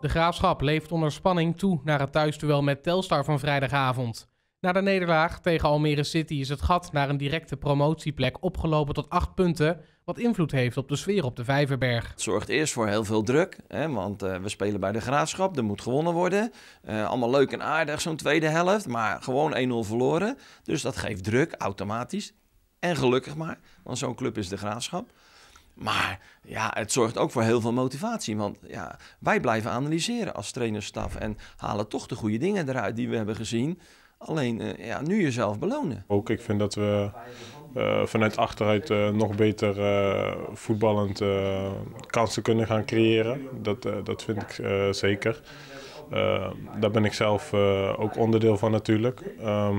De Graafschap leeft onder spanning toe naar het thuisduel met Telstar van vrijdagavond. Na de nederlaag tegen Almere City is het gat naar een directe promotieplek opgelopen tot 8 punten, wat invloed heeft op de sfeer op de Vijverberg. Het zorgt eerst voor heel veel druk, hè, want eh, we spelen bij de Graafschap, er moet gewonnen worden. Eh, allemaal leuk en aardig zo'n tweede helft, maar gewoon 1-0 verloren. Dus dat geeft druk, automatisch. En gelukkig maar, want zo'n club is de Graafschap. Maar ja, het zorgt ook voor heel veel motivatie. Want ja, wij blijven analyseren als trainersstaf en halen toch de goede dingen eruit die we hebben gezien. Alleen eh, ja, nu jezelf belonen. Ook ik vind dat we eh, vanuit achteruit eh, nog beter voetballend kansen kunnen gaan creëren. Dat, dat vind ik zeker. daar ben ik zelf ook onderdeel van natuurlijk. Ehm,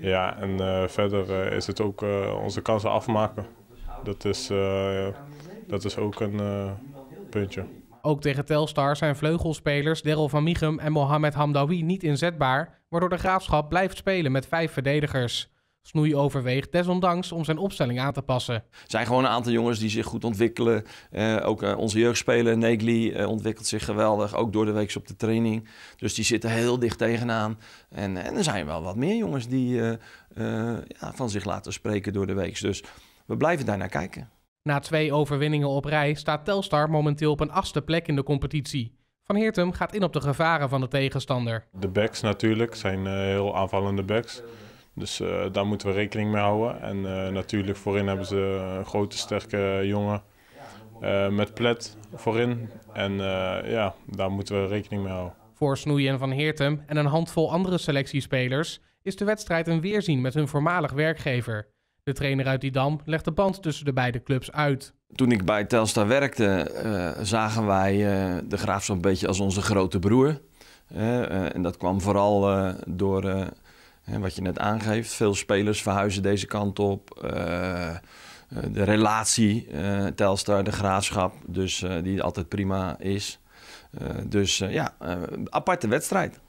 ja, en verder is het ook onze kansen afmaken. Dat is, eh, dat is ook een eh, puntje. Ook tegen Telstar zijn vleugelspelers Daryl van Michem en Mohamed Hamdawi niet inzetbaar, waardoor de Graafschap blijft spelen met vijf verdedigers. Snoei overweegt desondanks om zijn opstelling aan te passen. Er zijn gewoon een aantal jongens die zich goed ontwikkelen. Eh, ook onze jeugdspeler Negli ontwikkelt zich geweldig, ook door de week op de training. Dus die zitten heel dicht tegenaan. En, en er zijn wel wat meer jongens die ja, van zich laten spreken door de week. Dus we blijven daarnaar kijken. Na twee overwinningen op rij staat Telstar momenteel op een achtste plek in de competitie. Van Heertum gaat in op de gevaren van de tegenstander. De backs natuurlijk zijn eh, heel aanvallende backs. Dus eh, daar moeten we rekening mee houden. En eh, natuurlijk voorin hebben ze een grote sterke jongen met plet voorin. En ja, daar moeten we rekening mee houden. Voor Snoeien van Heertum en een handvol andere selectiespelers is de wedstrijd een weerzien met hun voormalig werkgever. De trainer uit Dam legt de band tussen de beide clubs uit. Toen ik bij Telstar werkte, eh, zagen wij eh, de Graafschap een beetje als onze grote broer. Eh, en dat kwam vooral door wat je net aangeeft. Veel spelers verhuizen deze kant op. de relatie Telstar, de Graafschap, dus, die altijd prima is. dus ja, aparte wedstrijd.